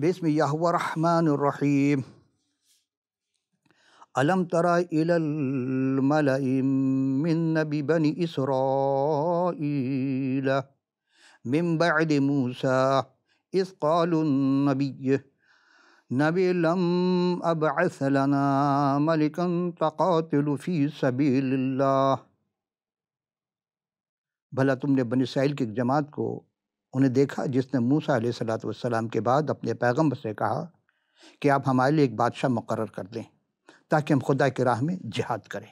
بسم الله الرحمن الرحيم ألم تر إلى الملأ من نبي بني إسرائيل من بعد موسى إذ قالوا النبي نبي لم أبعث لنا ملكا تقاتل في سبيل الله تم نے بنی اسرائیل کی ایک جماعت کو انہیں دیکھا جس نے موسا علیہ صلاۃ والسلام کے بعد اپنے پیغمبر سے کہا کہ آپ ہمارے لیے ایک بادشاہ مقرر کر دیں تاکہ ہم خدا کے راہ میں جہاد کریں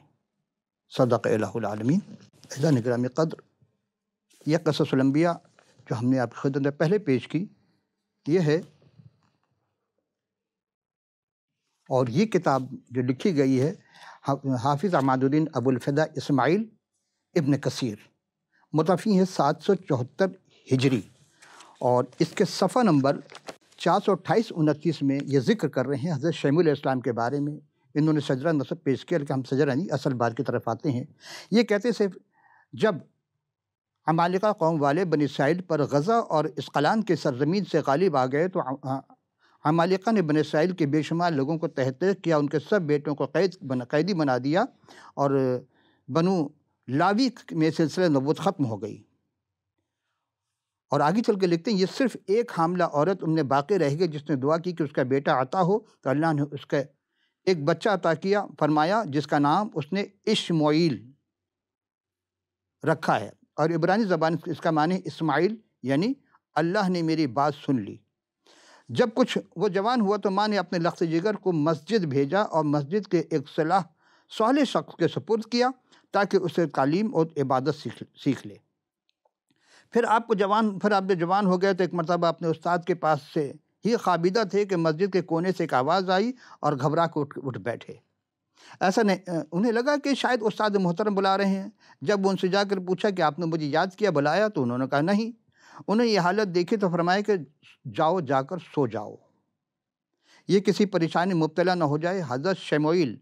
صدق الہ العالمین العالمی نگرام قدر یہ قصص الانبیاء جو ہم نے آپ کی خدمت پہلے پیش کی یہ ہے اور یہ کتاب جو لکھی گئی ہے حافظ عماد الدین ابو الفدا اسماعیل ابن کثیر متفی ہے سات سو چوہتر ہجری اور اس کے صفحہ نمبر چار سو اٹھائیس انتیس میں یہ ذکر کر رہے ہیں حضرت شیم علیہ السلام کے بارے میں انہوں نے سجرہ نصب پیش کیا کہ ہم سجرہ نہیں اصل بات کی طرف آتے ہیں یہ کہتے صرف جب عمالقہ قوم والے بنی سائل پر غزہ اور اسقلان کے سرزمین سے غالب آ گئے تو عمالقہ نے بنی سائل کے بے شمار لوگوں کو تحطیک کیا ان کے سب بیٹوں کو قید قیدی بنا دیا اور بنو لاوی میں سلسلہ نبوت ختم ہو گئی اور آگے چل کے لکھتے ہیں یہ صرف ایک حاملہ عورت ان نے باقی رہ گئی جس نے دعا کی کہ اس کا بیٹا عطا ہو تو اللہ نے اس کے ایک بچہ عطا کیا فرمایا جس کا نام اس نے اشمعیل رکھا ہے اور عبرانی زبان اس کا معنی اسماعیل یعنی اللہ نے میری بات سن لی جب کچھ وہ جوان ہوا تو ماں نے اپنے لخت جگر کو مسجد بھیجا اور مسجد کے ایک صلاح صالح شخص کے سپرد کیا تاکہ اسے تعلیم اور عبادت سیکھ سیکھ لے پھر آپ کو جوان پھر آپ جوان ہو گئے تو ایک مرتبہ اپنے استاد کے پاس سے ہی خابیدہ تھے کہ مسجد کے کونے سے ایک آواز آئی اور گھبرا کے اٹھ اٹھ بیٹھے ایسا نہیں انہیں لگا کہ شاید استاد محترم بلا رہے ہیں جب ان سے جا کر پوچھا کہ آپ نے مجھے یاد کیا بلایا تو انہوں نے کہا نہیں انہیں یہ حالت دیکھی تو فرمایا کہ جاؤ جا کر سو جاؤ یہ کسی پریشانی مبتلا نہ ہو جائے حضرت شموئل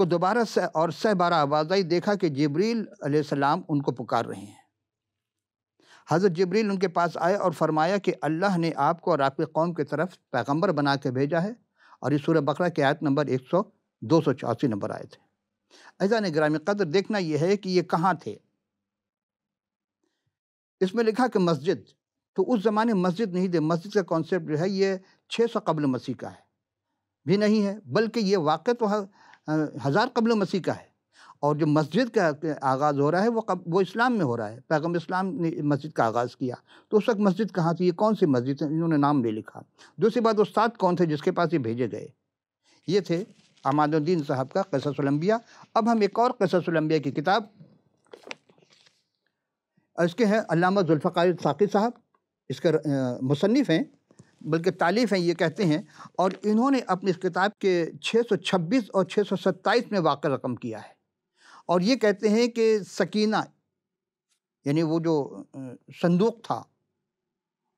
کو دوبارہ سہ اور سہ بارہ آواز آئی دیکھا کہ جبریل علیہ السلام ان کو پکار رہے ہیں حضرت جبریل ان کے پاس آئے اور فرمایا کہ اللہ نے آپ کو اور آپ کی قوم کی طرف پیغمبر بنا کے بھیجا ہے اور یہ سورہ بقرہ کے آیت نمبر ایک سو دو سو چوراسی نمبر آئے تھے ایزا نے گرامی قدر دیکھنا یہ ہے کہ یہ کہاں تھے اس میں لکھا کہ مسجد تو اس زمانے مسجد نہیں تھے مسجد کا کانسیپٹ جو ہے یہ چھ سو قبل مسیح کا ہے بھی نہیں ہے بلکہ یہ واقع تو ہزار قبل مسیح کا ہے اور جو مسجد کا آغاز ہو رہا ہے وہ وہ اسلام میں ہو رہا ہے پیغم اسلام نے مسجد کا آغاز کیا تو اس وقت مسجد کہاں تھی یہ کون سی مسجد تھی انہوں نے نام بھی لکھا دوسری بات استاد کون تھے جس کے پاس یہ بھیجے گئے یہ تھے اماد الدین صاحب کا قصص الانبیاء اب ہم ایک اور قصص الانبیاء کی کتاب اس کے ہیں علامہ ذوالفقار ثاقب صاحب اس کے مصنف ہیں بلکہ تعلیف ہیں یہ کہتے ہیں اور انہوں نے اپنی اس کتاب کے چھ سو چھبیس اور چھ سو ستائیس میں واقع رقم کیا ہے اور یہ کہتے ہیں کہ سکینہ یعنی وہ جو صندوق تھا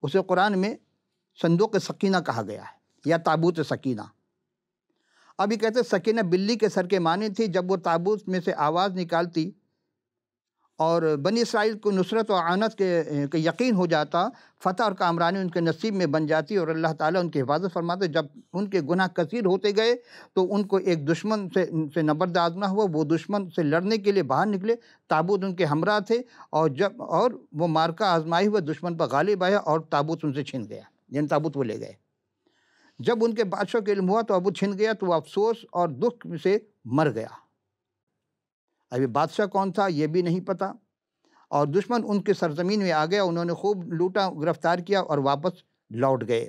اسے قرآن میں صندوق سکینہ کہا گیا ہے یا تابوت سکینہ اب یہ کہتے ہیں سکینہ بلی کے سر کے معنی تھی جب وہ تابوت میں سے آواز نکالتی اور بنی اسرائیل کو نصرت و عانت کے یقین ہو جاتا فتح اور کامرانی ان کے نصیب میں بن جاتی اور اللہ تعالیٰ ان کی حفاظت فرماتے جب ان کے گناہ کثیر ہوتے گئے تو ان کو ایک دشمن سے نبرد آزما ہوا وہ دشمن سے لڑنے کے لیے باہر نکلے تابوت ان کے ہمراہ تھے اور جب اور وہ مارکا آزمائی ہوئے دشمن پر غالب آیا اور تابوت ان سے چھن گیا یعنی تابوت وہ لے گئے جب ان کے بادشاہ کے علم ہوا تو ابو چھن گیا تو وہ افسوس اور دکھ سے مر گیا ابھی بادشاہ کون تھا یہ بھی نہیں پتہ اور دشمن ان کے سرزمین میں آ گیا انہوں نے خوب لوٹا گرفتار کیا اور واپس لوٹ گئے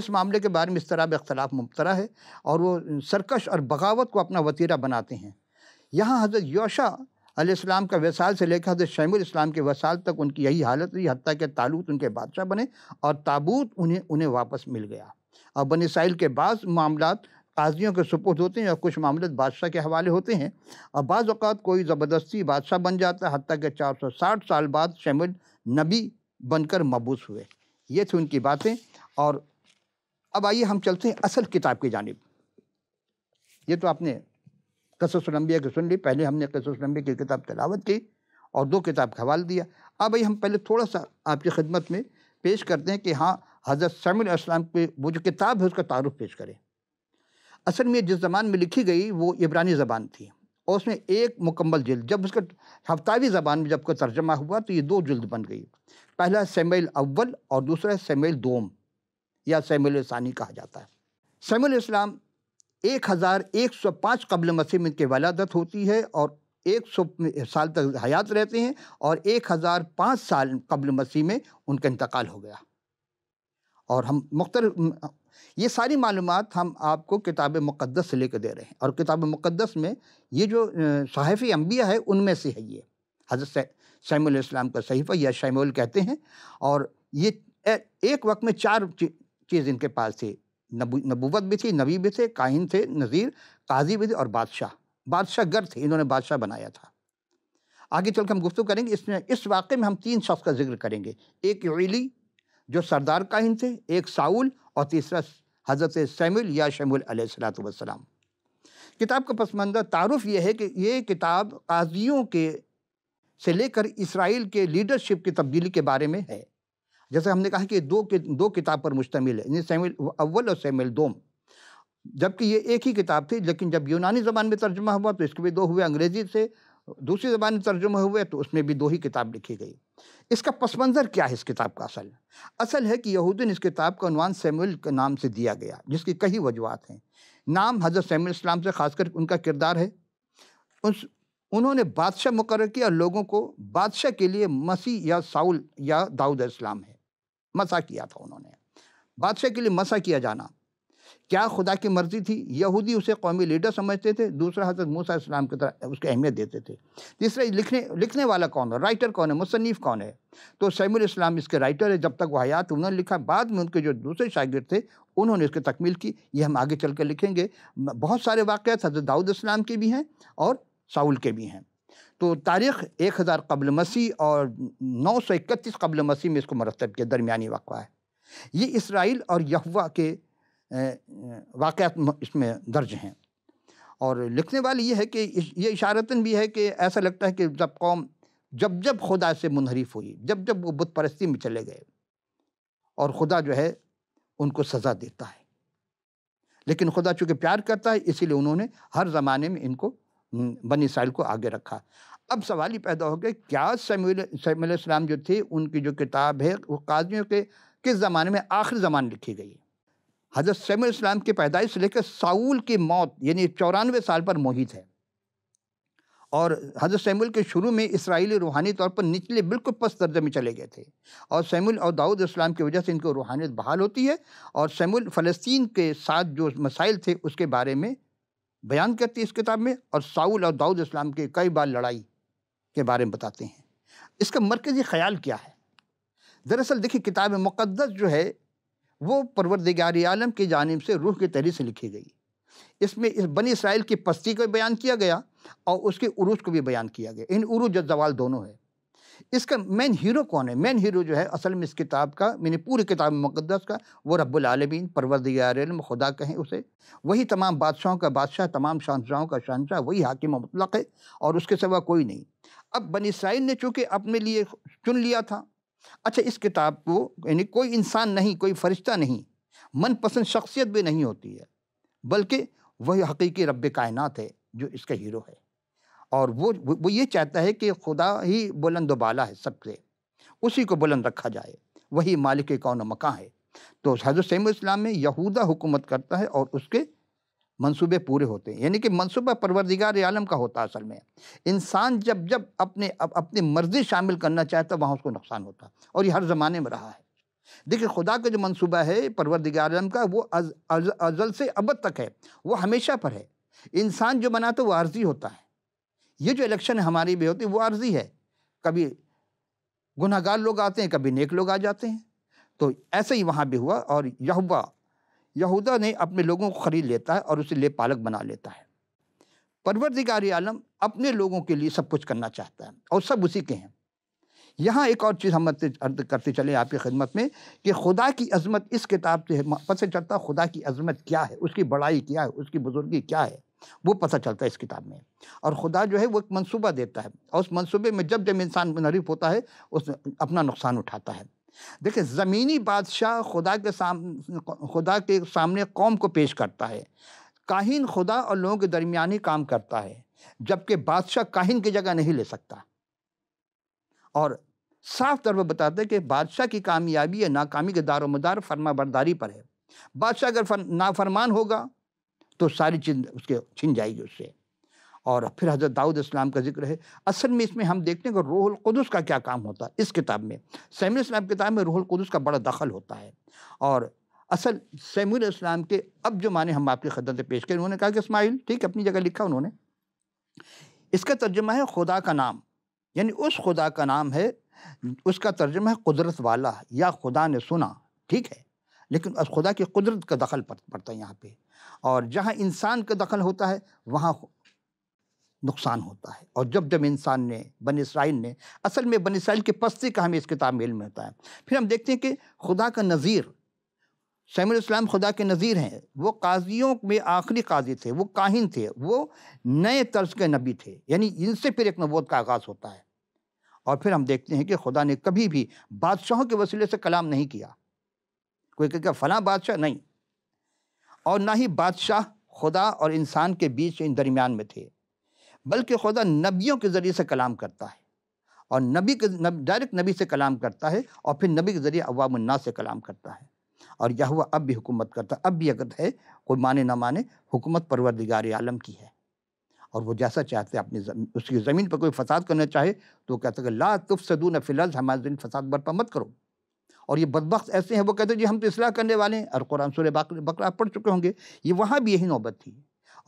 اس معاملے کے بارے میں اس طرح اختلاف مبترا ہے اور وہ سرکش اور بغاوت کو اپنا وطیرہ بناتے ہیں یہاں حضرت یوشا علیہ السلام کا وسال سے لے کے حضرت شیم الاسلام کے وسال تک ان کی یہی حالت رہی حتیٰ کہ تالوت ان کے بادشاہ بنے اور تابوت انہیں انہیں واپس مل گیا اور بن سائل کے بعض معاملات قاضیوں کے سپرد ہوتے ہیں اور کچھ معاملت بادشاہ کے حوالے ہوتے ہیں اور بعض اوقات کوئی زبردستی بادشاہ بن جاتا ہے حتیٰ کہ چار سو ساٹھ سال بعد شمل نبی بن کر مبوس ہوئے یہ تھی ان کی باتیں اور اب آئیے ہم چلتے ہیں اصل کتاب کی جانب یہ تو آپ نے قصص الانبیاء کی سن لی پہلے ہم نے قصص الانبیاء کی کتاب تلاوت کی اور دو کتاب حوال دیا اب آئیے ہم پہلے تھوڑا سا آپ کی خدمت میں پیش کرتے ہیں کہ ہاں حضرت علیہ السلام کی وہ جو کتاب ہے اس کا تعارف پیش کریں اصل میں جس زبان میں لکھی گئی وہ عبرانی زبان تھی اور اس میں ایک مکمل جلد جب اس کا ہفتاوی زبان میں جب کا ترجمہ ہوا تو یہ دو جلد بن گئی پہلا سیمیل اول اور دوسرا ہے سیمیل دوم یا سیمیل ثانی کہا جاتا ہے سیم الاسلام ایک ہزار ایک سو پانچ قبل مسیح میں ان کی ولادت ہوتی ہے اور ایک سو سال تک حیات رہتے ہیں اور ایک ہزار پانچ سال قبل مسیح میں ان کا انتقال ہو گیا اور ہم مختلف یہ ساری معلومات ہم آپ کو کتاب مقدس سے لے کے دے رہے ہیں اور کتاب مقدس میں یہ جو صحیف انبیاء ہے ان میں سے ہے یہ حضرت سیم علیہ السلام کا صحیفہ یا شیم کہتے ہیں اور یہ ایک وقت میں چار چیز ان کے پاس تھی نبوت بھی تھی نبی بھی تھے کاہن تھے نذیر قاضی بھی تھے اور بادشاہ بادشاہ گر تھے انہوں نے بادشاہ بنایا تھا آگے چل کے ہم گفتگو کریں گے اس میں اس واقعے میں ہم تین شخص کا ذکر کریں گے ایک علی جو سردار کاہن تھے ایک ساؤل اور تیسرا حضرت سیمل یا شمول علیہ السلاۃ والسلام کتاب کا پسماندہ تعارف یہ ہے کہ یہ کتاب قاضیوں کے سے لے کر اسرائیل کے لیڈرشپ کی تبدیلی کے بارے میں ہے جیسے ہم نے کہا کہ دو کتاب پر مشتمل ہے سیم یعنی سیمل اول اور سیمل دوم جبکہ یہ ایک ہی کتاب تھی لیکن جب یونانی زبان میں ترجمہ ہوا تو اس کے بھی دو ہوئے انگریزی سے دوسری زبان میں ترجمہ ہوئے تو اس میں بھی دو ہی کتاب لکھی گئی اس کا پس منظر کیا ہے اس کتاب کا اصل اصل ہے کہ یہودین اس کتاب کا عنوان سیمول کے نام سے دیا گیا جس کی کئی وجوہات ہیں نام حضرت سیم اسلام سے خاص کر ان کا کردار ہے اس انہوں نے بادشاہ مقرر کیا لوگوں کو بادشاہ کے لیے مسیح یا ساؤل یا داؤد اسلام ہے مسا کیا تھا انہوں نے بادشاہ کے لیے مسا کیا جانا کیا خدا کی مرضی تھی یہودی اسے قومی لیڈر سمجھتے تھے دوسرا حضرت موسیٰ اسلام کے طرح اس کی اہمیت دیتے تھے تیسرا لکھنے لکھنے والا کون ہے رائٹر کون ہے مصنف کون ہے تو سیم السلام اس کے رائٹر ہے جب تک وہ حیات انہوں نے لکھا بعد میں ان کے جو دوسرے شاگرد تھے انہوں نے اس کی تکمیل کی یہ ہم آگے چل کے لکھیں گے بہت سارے واقعات حضرت داؤد اسلام کے بھی ہیں اور ساؤل کے بھی ہیں تو تاریخ ایک ہزار قبل مسیح اور نو سو اکتیس قبل مسیح میں اس کو مرتب کیا درمیانی واقعہ ہے یہ اسرائیل اور یہوا کے واقعات اس میں درج ہیں اور لکھنے والی یہ ہے کہ یہ اشارتاً بھی ہے کہ ایسا لگتا ہے کہ جب قوم جب جب خدا سے منحرف ہوئی جب جب وہ بت پرستی میں چلے گئے اور خدا جو ہے ان کو سزا دیتا ہے لیکن خدا چونکہ پیار کرتا ہے اسی لیے انہوں نے ہر زمانے میں ان کو بنی سائل کو آگے رکھا اب سوال ہی پیدا ہو گئے کیا سیم سیم علیہ السلام جو تھے ان کی جو کتاب ہے وہ قاضیوں کے کس زمانے میں آخر زمان لکھی گئی حضرت سیم السلام کے پیدائش سے لے کر ساؤل کی موت یعنی چورانوے سال پر محیط ہے اور حضرت سیمول کے شروع میں اسرائیلی روحانی طور پر نچلے بالکل پس درجے میں چلے گئے تھے اور سیمول اور داؤد اسلام کی وجہ سے ان کو روحانیت بحال ہوتی ہے اور سیمول فلسطین کے ساتھ جو مسائل تھے اس کے بارے میں بیان کرتی ہے اس کتاب میں اور ساؤل اور داؤد اسلام کے کئی بار لڑائی کے بارے میں بتاتے ہیں اس کا مرکزی خیال کیا ہے دراصل دیکھیں دیکھیے کتاب مقدس جو ہے وہ پروردگار عالم کی جانب سے روح کی تحریر سے لکھی گئی اس میں اس بنی اسرائیل کی پستی کو بیان کیا گیا اور اس کے عروج کو بھی بیان کیا گیا ان عروج زوال دونوں ہے اس کا مین ہیرو کون ہے مین ہیرو جو ہے اصل میں اس کتاب کا میں یعنی نے پوری کتاب مقدس کا وہ رب العالمین پروردگار علم خدا کہیں اسے وہی تمام بادشاہوں کا بادشاہ تمام شہنشاہوں کا شہنشاہ وہی حاکم مطلق ہے اور اس کے سوا کوئی نہیں اب بنی اسرائیل نے چونکہ اپنے لیے چن لیا تھا اچھا اس کتاب کو یعنی کوئی انسان نہیں کوئی فرشتہ نہیں من پسند شخصیت بھی نہیں ہوتی ہے بلکہ وہی حقیقی رب کائنات ہے جو اس کا ہیرو ہے اور وہ وہ یہ چاہتا ہے کہ خدا ہی بلند و بالا ہے سب سے اسی کو بلند رکھا جائے وہی مالک و نمک ہے تو حضرت سیم اسلام میں یہودہ حکومت کرتا ہے اور اس کے منصوبے پورے ہوتے ہیں یعنی کہ منصوبہ پروردگار عالم کا ہوتا ہے اصل میں انسان جب جب اپنے اپنی مرضی شامل کرنا چاہتا وہاں اس کو نقصان ہوتا اور یہ ہر زمانے میں رہا ہے دیکھیں خدا کا جو منصوبہ ہے پروردگار عالم کا وہ ازل سے ابد تک ہے وہ ہمیشہ پر ہے انسان جو بناتا ہے وہ عارضی ہوتا ہے یہ جو الیکشن ہماری بھی ہوتی ہے وہ عارضی ہے کبھی گناہ گار لوگ آتے ہیں کبھی نیک لوگ آ جاتے ہیں تو ایسے ہی وہاں بھی ہوا اور یہ یہودا نے اپنے لوگوں کو خرید لیتا ہے اور اسے لے پالک بنا لیتا ہے پروردگاری عالم اپنے لوگوں کے لیے سب کچھ کرنا چاہتا ہے اور سب اسی کے ہیں یہاں ایک اور چیز ہم کرتے چلیں آپ کی خدمت میں کہ خدا کی عظمت اس کتاب سے پتہ چلتا خدا کی عظمت کیا ہے اس کی بڑائی کیا ہے اس کی بزرگی کیا ہے وہ پتہ چلتا ہے اس کتاب میں اور خدا جو ہے وہ ایک منصوبہ دیتا ہے اور اس منصوبے میں جب جب انسان منحرف ہوتا ہے اس اپنا نقصان اٹھاتا ہے دیکھیں زمینی بادشاہ خدا کے سامنے خدا کے سامنے قوم کو پیش کرتا ہے کاہین خدا اور لوگوں کے درمیانی کام کرتا ہے جبکہ بادشاہ کاہین کی جگہ نہیں لے سکتا اور صاف طور پر بتاتے کہ بادشاہ کی کامیابی یا ناکامی کے دار و مدار فرما برداری پر ہے بادشاہ اگر نافرمان ہوگا تو ساری چند اس کے چھن جائے گی اس سے اور پھر حضرت داؤد اسلام کا ذکر ہے اصل میں اس میں ہم دیکھتے ہیں کہ روح القدس کا کیا کام ہوتا ہے اس کتاب میں سیم اسلام کتاب میں روح القدس کا بڑا دخل ہوتا ہے اور اصل سیم اسلام کے اب جو معنی ہم آپ کی خدمت پیش کریں انہوں نے کہا کہ اسماعیل ٹھیک اپنی جگہ لکھا انہوں نے اس کا ترجمہ ہے خدا کا نام یعنی اس خدا کا نام ہے اس کا ترجمہ ہے قدرت والا یا خدا نے سنا ٹھیک ہے لیکن اس خدا کی قدرت کا دخل پڑتا ہے یہاں پہ اور جہاں انسان کا دخل ہوتا ہے وہاں نقصان ہوتا ہے اور جب جب انسان نے بن اسرائیل نے اصل میں بن اسرائیل کی پستی کا ہمیں اس کتاب میل میں ہوتا ہے پھر ہم دیکھتے ہیں کہ خدا کا نظیر سیم الاسلام خدا کے نظیر ہیں وہ قاضیوں میں آخری قاضی تھے وہ کاہن تھے وہ نئے طرز کے نبی تھے یعنی ان سے پھر ایک نبوت کا آغاز ہوتا ہے اور پھر ہم دیکھتے ہیں کہ خدا نے کبھی بھی بادشاہوں کے وسیلے سے کلام نہیں کیا کوئی کہ فلاں بادشاہ نہیں اور نہ ہی بادشاہ خدا اور انسان کے بیچ ان درمیان میں تھے بلکہ خدا نبیوں کے ذریعے سے کلام کرتا ہے اور نبی کے ڈائریکٹ نبی سے کلام کرتا ہے اور پھر نبی کے ذریعے عوام الناس سے کلام کرتا ہے اور یہ ہوا اب بھی حکومت کرتا ہے اب بھی اگر ہے کوئی مانے نہ مانے حکومت پروردگار عالم کی ہے اور وہ جیسا چاہتے اپنی اس کی زمین پر کوئی فساد کرنا چاہے تو کہتے ہیں کہ لا نہ فی الحال ہمارے زمین فساد برپا مت کرو اور یہ بد بخش ایسے ہیں وہ کہتے ہیں جی ہم تو اصلاح کرنے والے ہیں اور قرآن سور بکرا پڑھ چکے ہوں گے یہ وہاں بھی یہی نوبت تھی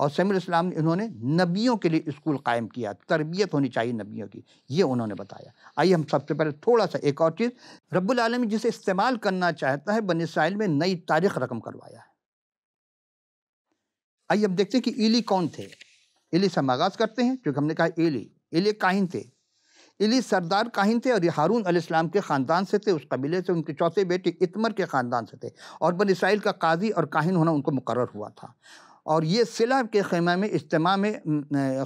اور سیم الاسلام نے انہوں نے نبیوں کے لیے اسکول قائم کیا تربیت ہونی چاہیے نبیوں کی یہ انہوں نے بتایا آئیے ہم سب سے پہلے تھوڑا سا ایک اور چیز رب العالم جسے استعمال کرنا چاہتا ہے بن اسرائیل میں نئی تاریخ رقم کروایا ہے آئیے ہم دیکھتے ہیں کہ ایلی کون تھے ایلی سے ہم آغاز کرتے ہیں کیونکہ ہم نے کہا ایلی ایلی کاہن تھے ایلی سردار کاہن تھے اور یہ ہارون علیہ السلام کے خاندان سے تھے اس قبیلے سے ان کے چوتھے بیٹے اتمر کے خاندان سے تھے اور بن اسرائیل کا قاضی اور کاہن ہونا ان کو مقرر ہوا تھا اور یہ صلح کے خیمہ میں اجتماع میں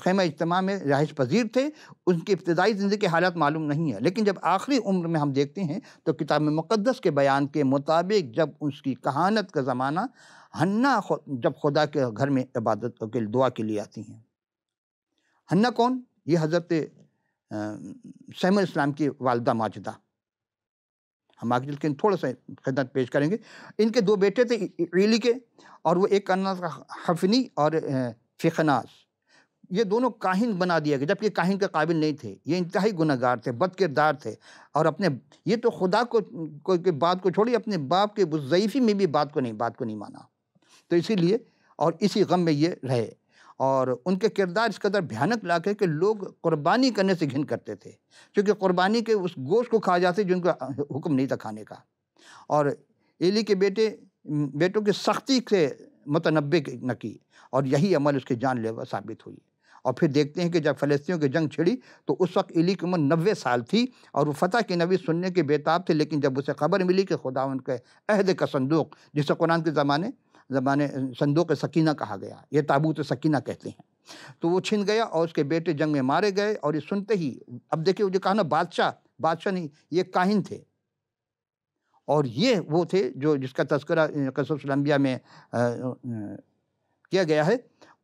خیمہ اجتماع میں رہائش پذیر تھے ان کی ابتدائی زندگی کے حالات معلوم نہیں ہے لیکن جب آخری عمر میں ہم دیکھتے ہیں تو کتاب مقدس کے بیان کے مطابق جب اس کی کہانت کا زمانہ ہنّّہ جب خدا کے گھر میں عبادت کے دعا کے لیے آتی ہیں ہم کون یہ حضرت سیم الاسلام کی والدہ ماجدہ ہم چل کے ان تھوڑا سا خدمت پیش کریں گے ان کے دو بیٹے تھے علی کے اور وہ ایک حفنی اور فقناس یہ دونوں کاہن بنا دیا گیا جبکہ کاہن کے قابل نہیں تھے یہ انتہائی گناہ گار تھے بد کردار تھے اور اپنے یہ تو خدا کو بات کو چھوڑی اپنے باپ کے ضعیفی میں بھی بات کو نہیں بات کو نہیں مانا تو اسی لیے اور اسی غم میں یہ رہے اور ان کے کردار اس قدر بھیانک لاکھ کہ لوگ قربانی کرنے سے گھن کرتے تھے کیونکہ قربانی کے اس گوشت کو کھا جاتے جن کا حکم نہیں تھا کھانے کا اور ایلی کے بیٹے بیٹوں کی سختی سے متنبع نہ کی اور یہی عمل اس کے جان لیوا ثابت ہوئی اور پھر دیکھتے ہیں کہ جب فلسطینیوں کی جنگ چھڑی تو اس وقت علی کی عمر نوے سال تھی اور وہ فتح کی نوی سننے کے بے تاب تھے لیکن جب اسے خبر ملی کہ خدا ان کے عہد کا صندوق جسے قرآن کے زمانے زبانے صندوق سکینہ کہا گیا یہ تابوت سکینہ کہتے ہیں تو وہ چھن گیا اور اس کے بیٹے جنگ میں مارے گئے اور یہ سنتے ہی اب دیکھیے وہ جو کہا نا بادشاہ بادشاہ نہیں یہ کاہن تھے اور یہ وہ تھے جو جس کا تذکرہ قصص سلمبیا میں کیا گیا ہے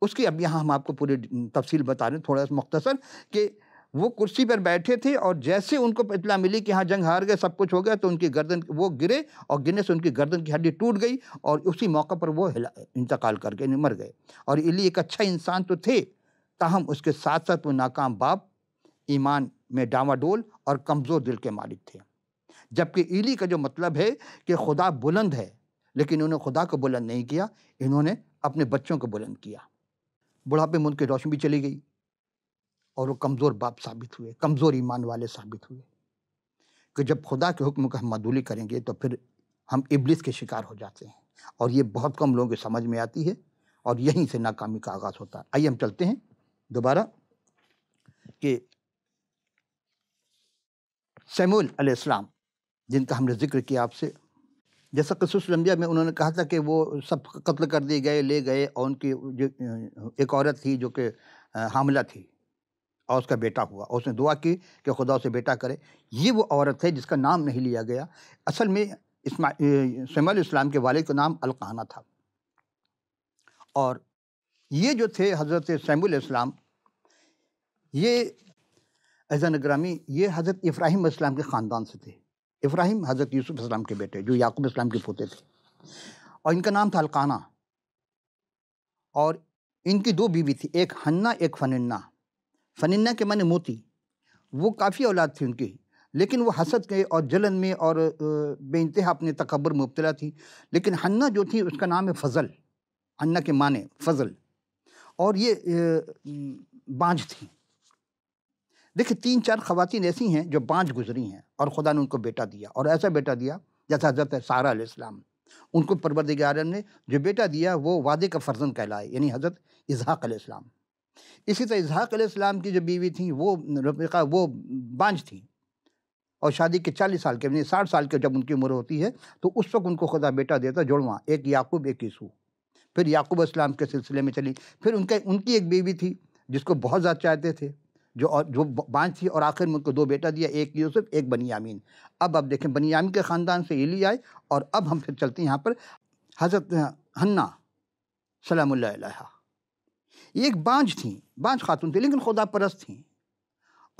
اس کی اب یہاں ہم آپ کو پوری تفصیل بتا رہے ہیں تھوڑا سا مختصر کہ وہ کرسی پر بیٹھے تھے اور جیسے ان کو اطلاع ملی کہ ہاں جنگ ہار گئے سب کچھ ہو گیا تو ان کی گردن وہ گرے اور گرنے سے ان کی گردن کی ہڈی ٹوٹ گئی اور اسی موقع پر وہ انتقال کر کے مر گئے اور علی ایک اچھا انسان تو تھے تاہم اس کے ساتھ ساتھ وہ ناکام باپ ایمان میں ڈاما ڈول اور کمزور دل کے مالک تھے جبکہ ایلی کا جو مطلب ہے کہ خدا بلند ہے لیکن انہوں نے خدا کو بلند نہیں کیا انہوں نے اپنے بچوں کو بلند کیا بڑھاپے ملک کی روشنی چلی گئی اور وہ کمزور باپ ثابت ہوئے کمزور ایمان والے ثابت ہوئے کہ جب خدا کے حکم کا ہم مدولی کریں گے تو پھر ہم ابلس کے شکار ہو جاتے ہیں اور یہ بہت کم لوگوں کے سمجھ میں آتی ہے اور یہیں سے ناکامی کا آغاز ہوتا ہے آئیے ہم چلتے ہیں دوبارہ کہ سیمول علیہ السلام جن کا ہم نے ذکر کیا آپ سے جیسا قصوص الانبیاء میں انہوں نے کہا تھا کہ وہ سب قتل کر دیے گئے لے گئے اور ان کی جو ایک عورت تھی جو کہ حاملہ تھی اور اس کا بیٹا ہوا اور اس نے دعا کی کہ خدا اسے بیٹا کرے یہ وہ عورت ہے جس کا نام نہیں لیا گیا اصل میں اسما سیم الاسلام کے والد کا نام القانہ تھا اور یہ جو تھے حضرت سیم الاسلام یہ ایزن اگرامی یہ حضرت ابراہیم اسلام کے خاندان سے تھے ابراہیم حضرت یوسف اسلام کے بیٹے جو یعقوب اسلام کے پوتے تھے اور ان کا نام تھا القانہ اور ان کی دو بیوی تھی ایک ہنہ ایک فننا فننا کے معنی موتی وہ کافی اولاد تھی ان کی لیکن وہ حسد کے اور جلن میں اور بے انتہا اپنے تکبر مبتلا تھی لیکن حنہ جو تھی اس کا نام ہے فضل حنہ کے معنی فضل اور یہ بانجھ تھی دیکھیں تین چار خواتین ایسی ہیں جو بانجھ گزری ہیں اور خدا نے ان کو بیٹا دیا اور ایسا بیٹا دیا جیسا حضرت سارہ علیہ السلام ان کو پروردگار نے جو بیٹا دیا وہ وعدے کا فرزن کہلائے یعنی حضرت اظہاق علیہ السلام اسی طرح اظہاق علیہ السلام کی جو بیوی تھیں وہ رفیقہ وہ بانج تھیں اور شادی کے چالیس سال کے یعنی ساٹھ سال کے جب ان کی عمر ہوتی ہے تو اس وقت ان کو خدا بیٹا دیتا جڑواں ایک یعقوب ایک یسو پھر یعقوب اسلام کے سلسلے میں چلی پھر ان کے ان کی ایک بیوی تھی جس کو بہت زیادہ چاہتے تھے جو جو بانج تھی اور آخر میں ان کو دو بیٹا دیا ایک یوسف ایک بنیامین اب اب دیکھیں بنیامین کے خاندان سے لی آئے اور اب ہم پھر چلتے ہیں یہاں پر حضرت حنّہ سلام اللہ علیہ یہ ایک بانجھ تھیں بانجھ خاتون تھی لیکن خدا پرست تھیں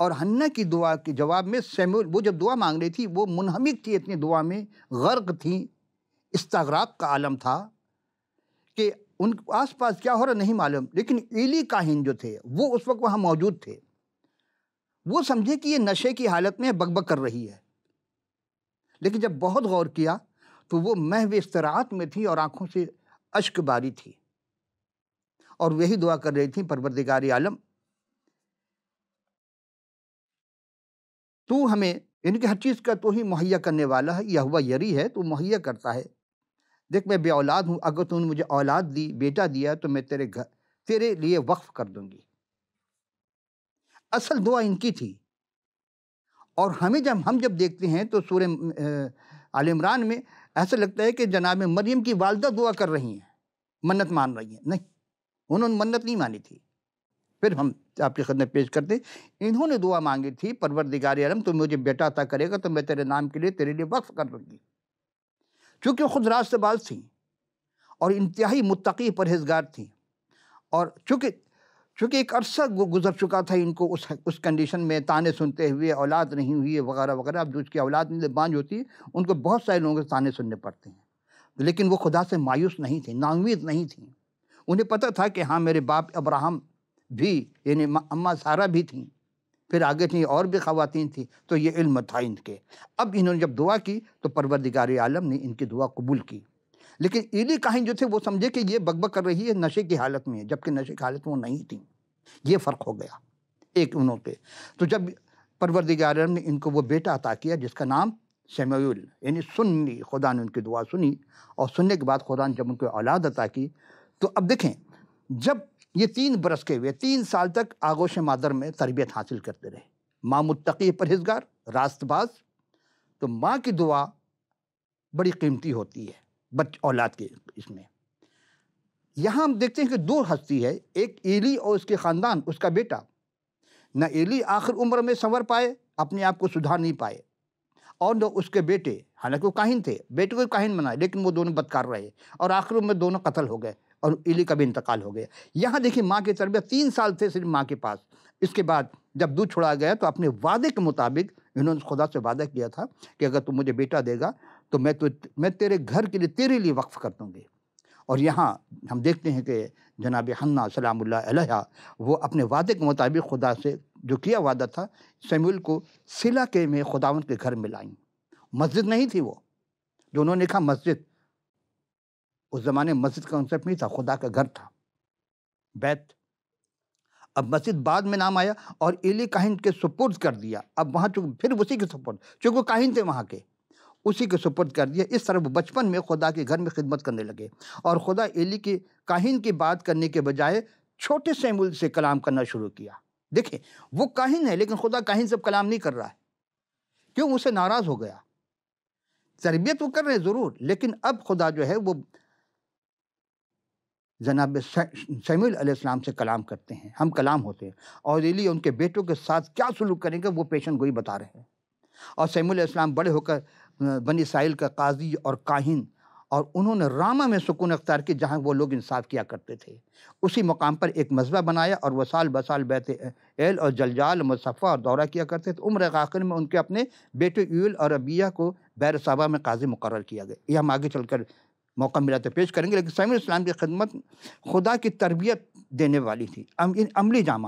اور ہنہ کی دعا کے جواب میں سیمول وہ جب دعا مانگ رہی تھی وہ منہمک تھی اتنی دعا میں غرق تھیں استغراق کا عالم تھا کہ ان آس پاس کیا ہو رہا نہیں معلوم لیکن ایلی کاہن جو تھے وہ اس وقت وہاں موجود تھے وہ سمجھے کہ یہ نشے کی حالت میں بگ بک کر رہی ہے لیکن جب بہت غور کیا تو وہ محو استراعت میں تھی اور آنکھوں سے اشک باری تھی اور وہی دعا کر رہی تھیں پروردگاری عالم تو ہمیں ان کے ہر چیز کا تو ہی مہیا کرنے والا ہے یہ ہوا یری ہے تو مہیا کرتا ہے دیکھ میں بے اولاد ہوں اگر تو نے مجھے اولاد دی بیٹا دیا تو میں تیرے گھر تیرے لیے وقف کر دوں گی اصل دعا ان کی تھی اور ہمیں جب ہم جب دیکھتے ہیں تو سورہ آل عمران میں ایسا لگتا ہے کہ جناب مریم کی والدہ دعا کر رہی ہیں منت مان رہی ہیں نہیں انہوں نے منت نہیں مانی تھی پھر ہم آپ کی خدمت پیش کرتے انہوں نے دعا مانگی تھی پروردگار عرم عالم مجھے بیٹا عطا کرے گا تو میں تیرے نام کے لیے تیرے لیے وقف کر گی چونکہ خود راست باز تھیں اور انتہائی متقی پرہیزگار تھیں اور چونکہ چونکہ ایک عرصہ گزر چکا تھا ان کو اس اس کنڈیشن میں تانے سنتے ہوئے اولاد نہیں ہوئی وغیرہ وغیرہ اب جو اس کی اولاد نہیں بانج ہوتی ہے ان کو بہت سارے لوگوں کے تانے سننے پڑتے ہیں لیکن وہ خدا سے مایوس نہیں تھیں امید نہیں تھیں انہیں پتہ تھا کہ ہاں میرے باپ ابراہم بھی یعنی اماں سارا بھی تھیں پھر آگے تھیں اور بھی خواتین تھیں تو یہ علم تھا ان کے اب انہوں نے جب دعا کی تو پروردگار عالم نے ان کی دعا قبول کی لیکن ایلی کہیں جو تھے وہ سمجھے کہ یہ بک کر رہی ہے نشے کی حالت میں ہے جبکہ نشے کی حالت وہ نہیں تھیں یہ فرق ہو گیا ایک انہوں کے تو جب پروردگار عالم نے ان کو وہ بیٹا عطا کیا جس کا نام سمیعل یعنی سن لی خدا نے ان کی دعا سنی اور سننے کے بعد خدا نے جب ان کو اولاد عطا کی تو اب دیکھیں جب یہ تین برس کے ہوئے تین سال تک آگوش مادر میں تربیت حاصل کرتے رہے ماں متقی پرہیزگار راست باز تو ماں کی دعا بڑی قیمتی ہوتی ہے بچ اولاد کے اس میں یہاں ہم دیکھتے ہیں کہ دو ہستی ہے ایک ایلی اور اس کے خاندان اس کا بیٹا نہ ایلی آخر عمر میں سنور پائے اپنے آپ کو سدھار نہیں پائے اور نہ اس کے بیٹے حالانکہ وہ کاہن تھے بیٹے کو کاہن منائے لیکن وہ دونوں بدکار رہے اور آخر عمر میں دونوں قتل ہو گئے اور علی کا بھی انتقال ہو گیا یہاں دیکھیں ماں کے تربیت تین سال تھے صرف ماں کے پاس اس کے بعد جب دودھ چھڑا گیا تو اپنے وعدے کے مطابق انہوں نے خدا سے وعدہ کیا تھا کہ اگر تم مجھے بیٹا دے گا تو میں تو میں تیرے گھر کے لیے تیرے لیے وقف کر دوں گی اور یہاں ہم دیکھتے ہیں کہ جناب حنہ سلام اللہ علیہ وہ اپنے وعدے کے مطابق خدا سے جو کیا وعدہ تھا سیمول کو سلا کے میں خداون کے گھر میں لائیں مسجد نہیں تھی وہ جو انہوں نے کہا مسجد اس زمانے مسجد کا کنسیپٹ نہیں تھا خدا کا گھر تھا بیت اب مسجد بعد میں نام آیا اور ایلی کاہن کے سپورٹ کر دیا اب وہاں چونکہ پھر اسی کے سپورٹ چونکہ وہ کاہن تھے وہاں کے اسی کے سپرد کر دیا اس طرح وہ بچپن میں خدا کے گھر میں خدمت کرنے لگے اور خدا ایلی کی کاہن کی بات کرنے کے بجائے چھوٹے سیمول سے کلام کرنا شروع کیا دیکھیں وہ کاہن ہے لیکن خدا کاہن سے کلام نہیں کر رہا ہے کیوں اسے ناراض ہو گیا تربیت وہ کر رہے ضرور لیکن اب خدا جو ہے وہ جناب علیہ السلام سے کلام کرتے ہیں ہم کلام ہوتے ہیں اور دلی ان کے بیٹوں کے ساتھ کیا سلوک کریں گے وہ پیشن گوئی بتا رہے ہیں اور سیم علیہ السلام بڑے ہو کر بنی ساحل کا قاضی اور کاہن اور انہوں نے راما میں سکون اختیار کی جہاں وہ لوگ انصاف کیا کرتے تھے اسی مقام پر ایک مذبع بنایا اور وہ سال بہ سال بیت ایل اور جلجال مصفہ اور دورہ کیا کرتے تھے عمر آخر میں ان کے اپنے بیٹے ایل اور ابیہ کو بیر صحابہ میں قاضی مقرر کیا گئے یہ ہم آگے چل کر موقع ملا تو پیش کریں گے لیکن سیم اسلام کی خدمت خدا کی تربیت دینے والی تھی عملی جامہ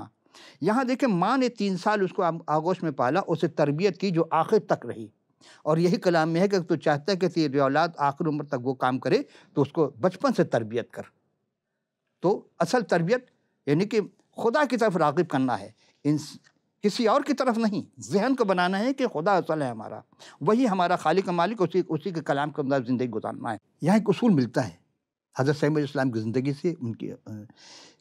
یہاں دیکھیں ماں نے تین سال اس کو آگوش میں پالا اسے تربیت کی جو آخر تک رہی اور یہی کلام میں ہے کہ تو چاہتا ہے کہ تیری اولاد آخر عمر تک وہ کام کرے تو اس کو بچپن سے تربیت کر تو اصل تربیت یعنی کہ خدا کی طرف راغب کرنا ہے کسی اور کی طرف نہیں ذہن کو بنانا ہے کہ خدا اصل ہے ہمارا وہی ہمارا خالق مالک اسی اسی کے کلام کے زندگی گزارنا ہے یہاں ایک اصول ملتا ہے حضرت سیم علیہ السلام کی زندگی سے ان کی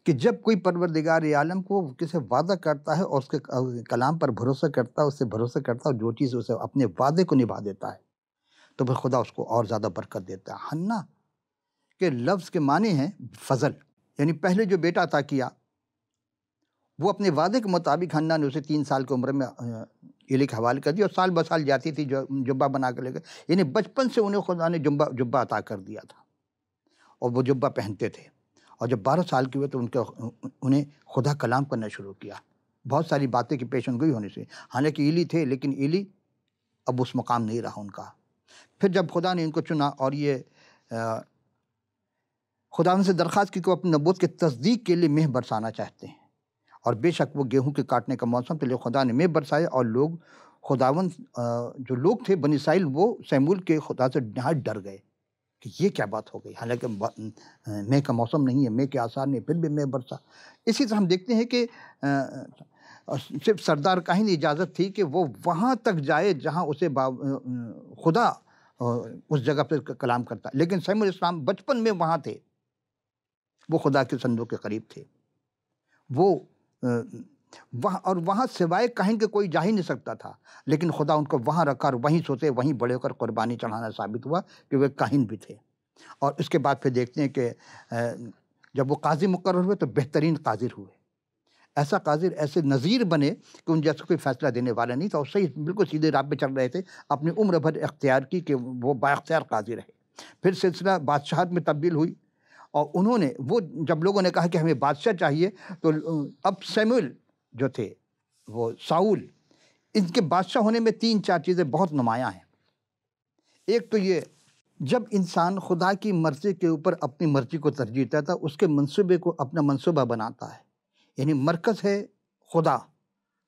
کہ جب کوئی پروردگار عالم کو کسی وعدہ کرتا ہے اور اس کے کلام پر بھروسہ کرتا ہے اس سے بھروسہ کرتا ہے اور جو چیز اسے اپنے وعدے کو نبھا دیتا ہے تو پھر خدا اس کو اور زیادہ برکت دیتا ہے ہنّا کے لفظ کے معنی ہیں فضل یعنی پہلے جو بیٹا عطا کیا وہ اپنے وعدے کے مطابق ہنہ نے اسے تین سال کی عمر میں علی کے حوالے کر دی اور سال بہ سال جاتی تھی جو جبہ بنا کر لے کر یعنی بچپن سے انہیں خدا نے جمبہ جبہ عطا کر دیا تھا اور وہ جبہ پہنتے تھے اور جب بارہ سال کے ہوئے تو ان کا انہیں خدا کلام کرنا شروع کیا بہت ساری باتیں کی پیشن گوئی گئی سے حالانکہ ایلی تھے لیکن ایلی اب اس مقام نہیں رہا ان کا پھر جب خدا نے ان کو چنا اور یہ خدا نے درخواست کی کہ وہ اپنے نبوت کی تصدیق کے لیے مہ برسانا چاہتے ہیں اور بے شک وہ گیہوں کے کاٹنے کا موسم پہلے خدا نے میں برسایا اور لوگ خداون جو لوگ تھے بن اسرائیل وہ سیمول کے خدا سے نہایت ڈر گئے کہ یہ کیا بات ہو گئی حالانکہ مے کا موسم نہیں ہے مے کے آثار نے پھر بھی میں برسا اسی طرح ہم دیکھتے ہیں کہ صرف سردار کا ہی اجازت تھی کہ وہ وہاں تک جائے جہاں اسے خدا اس جگہ پہ کلام کرتا لیکن سیم الاسلام بچپن میں وہاں تھے وہ خدا کے سندوں کے قریب تھے وہ وہاں اور وہاں سوائے کہیں کہ کوئی جا ہی نہیں سکتا تھا لیکن خدا ان کو وہاں رکھا اور وہیں سوتے وہیں بڑے ہو کر قربانی چڑھانا ثابت ہوا کہ وہ کاہن بھی تھے اور اس کے بعد پھر دیکھتے ہیں کہ جب وہ قاضی مقرر ہوئے تو بہترین قاضر ہوئے ایسا قاضر ایسے نظیر بنے کہ ان جیسا کوئی فیصلہ دینے والا نہیں تھا اور صحیح بالکل سیدھے رابطے چل رہے تھے اپنی عمر بھر اختیار کی کہ وہ با اختیار قاضر رہے پھر سلسلہ بادشاہت میں تبدیل ہوئی اور انہوں نے وہ جب لوگوں نے کہا کہ ہمیں بادشاہ چاہیے تو اب سیمول جو تھے وہ ساؤل ان کے بادشاہ ہونے میں تین چار چیزیں بہت نمایاں ہیں ایک تو یہ جب انسان خدا کی مرضی کے اوپر اپنی مرضی کو ترجیح دیتا ہے اس کے منصوبے کو اپنا منصوبہ بناتا ہے یعنی مرکز ہے خدا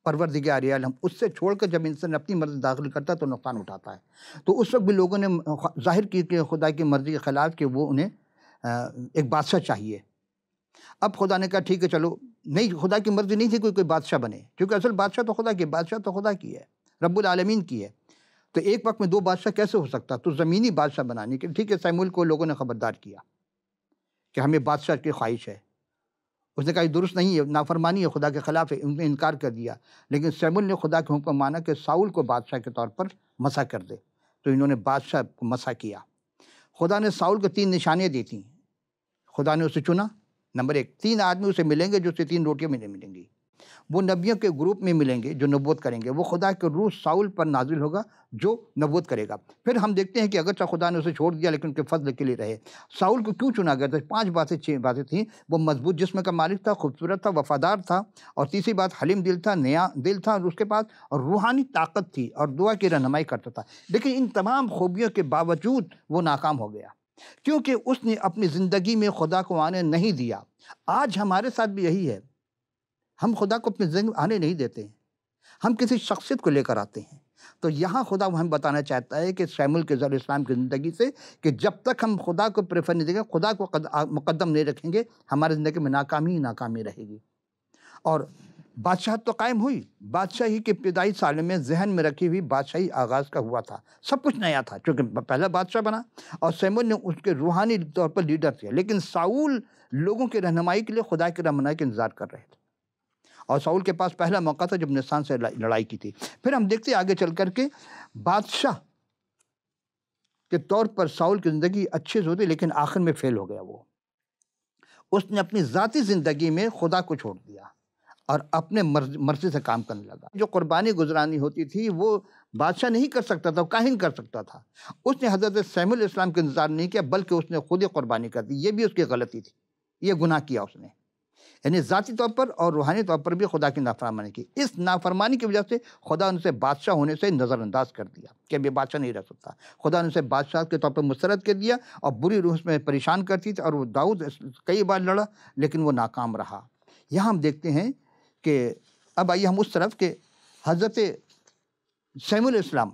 پروردگار علم عالم اس سے چھوڑ کر جب انسان اپنی مرضی داخل کرتا ہے تو نقصان اٹھاتا ہے تو اس وقت بھی لوگوں نے ظاہر کی کہ خدا کی مرضی کے خلاف کہ وہ انہیں ایک بادشاہ چاہیے اب خدا نے کہا ٹھیک ہے چلو نہیں خدا کی مرضی نہیں تھی کوئی کوئی بادشاہ بنے کیونکہ اصل بادشاہ تو خدا کی بادشاہ تو خدا کی ہے رب العالمین کی ہے تو ایک وقت میں دو بادشاہ کیسے ہو سکتا تو زمینی بادشاہ بنانے کے ٹھیک ہے سیمول کو لوگوں نے خبردار کیا کہ ہمیں بادشاہ کی خواہش ہے اس نے کہا یہ درست نہیں ہے نافرمانی ہے خدا کے خلاف ہے ان نے انکار کر دیا لیکن سیمول نے خدا کے حکم مانا کہ ساؤل کو بادشاہ کے طور پر مسا کر دے تو انہوں نے بادشاہ کو مسا کیا خدا نے ساؤل کو تین نشانیاں دی تھیں خدا نے اسے چنا نمبر ایک تین آدمی اسے ملیں گے جو اسے تین روٹیاں ملیں ملیں گی وہ نبیوں کے گروپ میں ملیں گے جو نبوت کریں گے وہ خدا کے روح ساؤل پر نازل ہوگا جو نبوت کرے گا پھر ہم دیکھتے ہیں کہ اگرچہ خدا نے اسے چھوڑ دیا لیکن ان کے فضل کے لیے رہے ساؤل کو کیوں چنا گیا تھا پانچ باتیں چھ باتیں تھیں وہ مضبوط جسم کا مالک تھا خوبصورت تھا وفادار تھا اور تیسری بات حلیم دل تھا نیا دل تھا اور اس کے پاس اور روحانی طاقت تھی اور دعا کی رہنمائی کرتا تھا لیکن ان تمام خوبیوں کے باوجود وہ ناکام ہو گیا کیونکہ اس نے اپنی زندگی میں خدا کو آنے نہیں دیا آج ہمارے ساتھ بھی یہی ہے ہم خدا کو اپنے ذہن آنے نہیں دیتے ہیں ہم کسی شخصیت کو لے کر آتے ہیں تو یہاں خدا وہ ہم بتانا چاہتا ہے کہ سیمول کے ذر اسلام کی زندگی سے کہ جب تک ہم خدا کو پریفر نہیں دیں گے خدا کو مقدم نہیں رکھیں گے ہمارے زندگی میں ناکامی ہی ناکامی رہے گی اور بادشاہ تو قائم ہوئی بادشاہی کے ابتدائی میں ذہن میں رکھی ہوئی بادشاہی آغاز کا ہوا تھا سب کچھ نیا تھا چونکہ پہلا بادشاہ بنا اور سیمول نے اس کے روحانی طور پر لیڈر تھے لیکن ساؤل لوگوں کے رہنمائی کے لیے خدا کے رہنمائی کا انتظار کر رہے تھے اور سعول کے پاس پہلا موقع تھا جب نسان سے لڑائی کی تھی پھر ہم دیکھتے آگے چل کر کے بادشاہ کے طور پر ساؤل کی زندگی اچھے سے ہوتی لیکن آخر میں فیل ہو گیا وہ اس نے اپنی ذاتی زندگی میں خدا کو چھوڑ دیا اور اپنے مرضی سے کام کرنے لگا جو قربانی گزرانی ہوتی تھی وہ بادشاہ نہیں کر سکتا تھا وہ کاہن کر سکتا تھا اس نے حضرت سیم الاسلام کا انتظار نہیں کیا بلکہ اس نے خود ہی قربانی کر دی یہ بھی اس کی غلطی تھی یہ گناہ کیا اس نے یعنی ذاتی طور پر اور روحانی طور پر بھی خدا کی نافرمانی کی اس نافرمانی کی وجہ سے خدا ان سے بادشاہ ہونے سے نظر انداز کر دیا کہ میں بادشاہ نہیں رہ سکتا خدا نے اسے بادشاہ کے طور پر مسترد کر دیا اور بری روح میں پریشان کرتی تھی اور وہ داؤد کئی بار لڑا لیکن وہ ناکام رہا یہاں ہم دیکھتے ہیں کہ اب آئیے ہم اس طرف کہ حضرت سیم الاسلام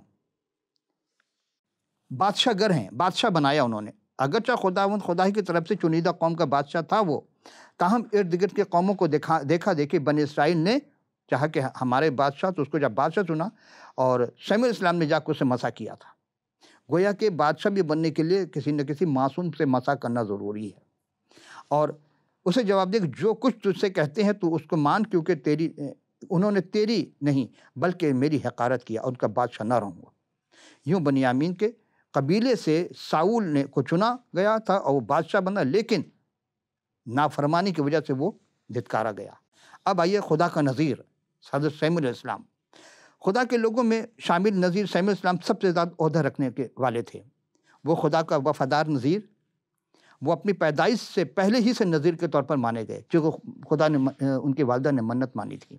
بادشاہ گر ہیں بادشاہ بنایا انہوں نے اگرچہ خدا خدا کی طرف سے چنیدہ قوم کا بادشاہ تھا وہ تاہم ارد گرد کے قوموں کو دیکھا دیکھا دیکھے بن اسرائیل نے چاہا کہ ہمارے بادشاہ تو اس کو جب بادشاہ چنا اور شمع الاسلام نے جا کے اسے مسا کیا تھا گویا کہ بادشاہ بھی بننے کے لیے کسی نہ کسی معصوم سے مسا کرنا ضروری ہے اور اسے جواب دے جو کچھ تجھ سے کہتے ہیں تو اس کو مان کیونکہ تیری انہوں نے تیری نہیں بلکہ میری حقارت کیا ان کا بادشاہ نہ رہوں گا یوں بنیامین کے قبیلے سے ساؤل نے کو چنا گیا تھا اور وہ بادشاہ بنا لیکن نافرمانی کی وجہ سے وہ دھتکارا گیا اب آئیے خدا کا نظیر صدر سیم الاسلام خدا کے لوگوں میں شامل نظیر سیم الاسلام سب سے زیادہ عہدہ رکھنے کے والے تھے وہ خدا کا وفادار نظیر وہ اپنی پیدائش سے پہلے ہی سے نظیر کے طور پر مانے گئے کیونکہ خدا نے ان کی والدہ نے منت مانی تھی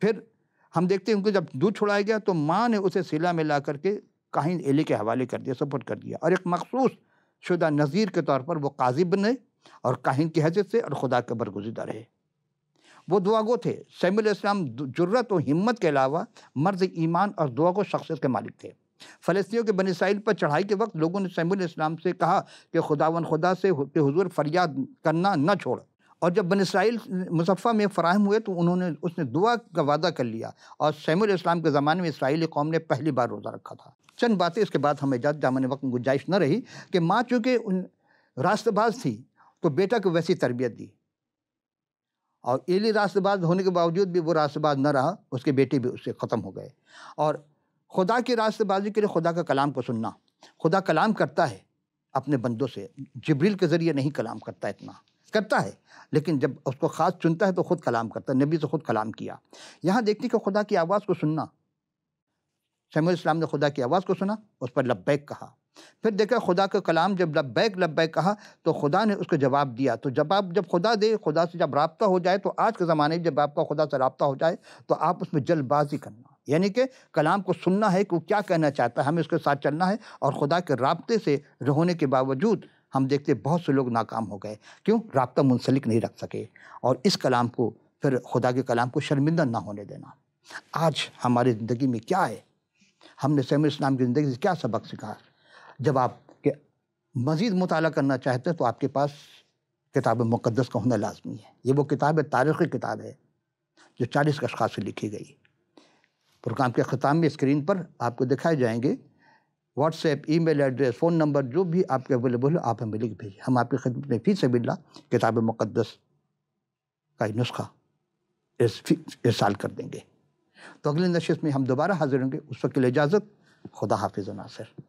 پھر ہم دیکھتے ہیں ان کو جب دودھ چھڑایا گیا تو ماں نے اسے سلا میں لا کر کے کہانی علی کے حوالے کر دیا سپورٹ کر دیا اور ایک مخصوص شدہ نظیر کے طور پر وہ قاضی بنے اور کاہن کی حیثیت سے اور خدا کے برگزیدہ رہے وہ دعا گو تھے سیم السلام جرت و ہمت کے علاوہ مرد ایمان اور دعا گو شخصیت کے مالک تھے فلسطینیوں کے اسرائیل پر چڑھائی کے وقت لوگوں نے سیم الاسلام سے کہا کہ خدا ون خدا سے حضور فریاد کرنا نہ چھوڑ اور جب بن اسرائیل مصفہ میں فراہم ہوئے تو انہوں نے اس نے دعا کا وعدہ کر لیا اور سیم الاسلام کے زمانے میں اسرائیلی قوم نے پہلی بار روزہ رکھا تھا چند باتیں اس کے بعد ہمیں جات جامنِ وقت گنجائش نہ رہی کہ ماں چونکہ راست باز تھی تو بیٹا کو ویسی تربیت دی اور ایلی راست باز ہونے کے باوجود بھی وہ راست باز نہ رہا اس کے بیٹے بھی اس سے ختم ہو گئے اور خدا کی راست بازی کے لیے خدا کا کلام کو سننا خدا کلام کرتا ہے اپنے بندوں سے جبریل کے ذریعے نہیں کلام کرتا اتنا کرتا ہے لیکن جب اس کو خاص چنتا ہے تو خود کلام کرتا ہے نبی سے خود کلام کیا یہاں دیکھتے کہ خدا کی آواز کو سننا سہم السلام نے خدا کی آواز کو سنا اس پر لبیک کہا پھر دیکھا خدا کا کلام جب لبیک لبیک کہا تو خدا نے اس کو جواب دیا تو جب آپ جب خدا دے خدا سے جب رابطہ ہو جائے تو آج کے زمانے جب آپ کا خدا سے رابطہ ہو جائے تو آپ اس میں جلد بازی کرنا یعنی کہ کلام کو سننا ہے کہ وہ کیا کہنا چاہتا ہے ہمیں اس کے ساتھ چلنا ہے اور خدا کے رابطے سے رہنے کے باوجود ہم دیکھتے بہت سے لوگ ناکام ہو گئے کیوں رابطہ منسلک نہیں رکھ سکے اور اس کلام کو پھر خدا کے کلام کو شرمندہ نہ ہونے دینا آج ہماری زندگی میں کیا ہے ہم نے سیم اسلام کی زندگی سے کیا سبق سکھا جب آپ کے مزید مطالعہ کرنا چاہتے ہیں تو آپ کے پاس کتاب مقدس کا ہونا لازمی ہے یہ وہ کتاب ہے تاریخی کتاب ہے جو چالیس اشخاص سے لکھی گئی ہے پروگرام کے خطام میں اسکرین پر آپ کو دکھائے جائیں گے WhatsApp email address phone number جو بھی آپ کے اویلیبل ہو آپ ہمیں لکھ بھیجیں ہم آپ کی خدمت میں فی سب اللہ کتاب مقدس کا نسخہ ارسال کر دیں گے تو اگلے نشست میں ہم دوبارہ حاضر ہوں گے اس وقت کے لیے اجازت خدا حافظ ناصر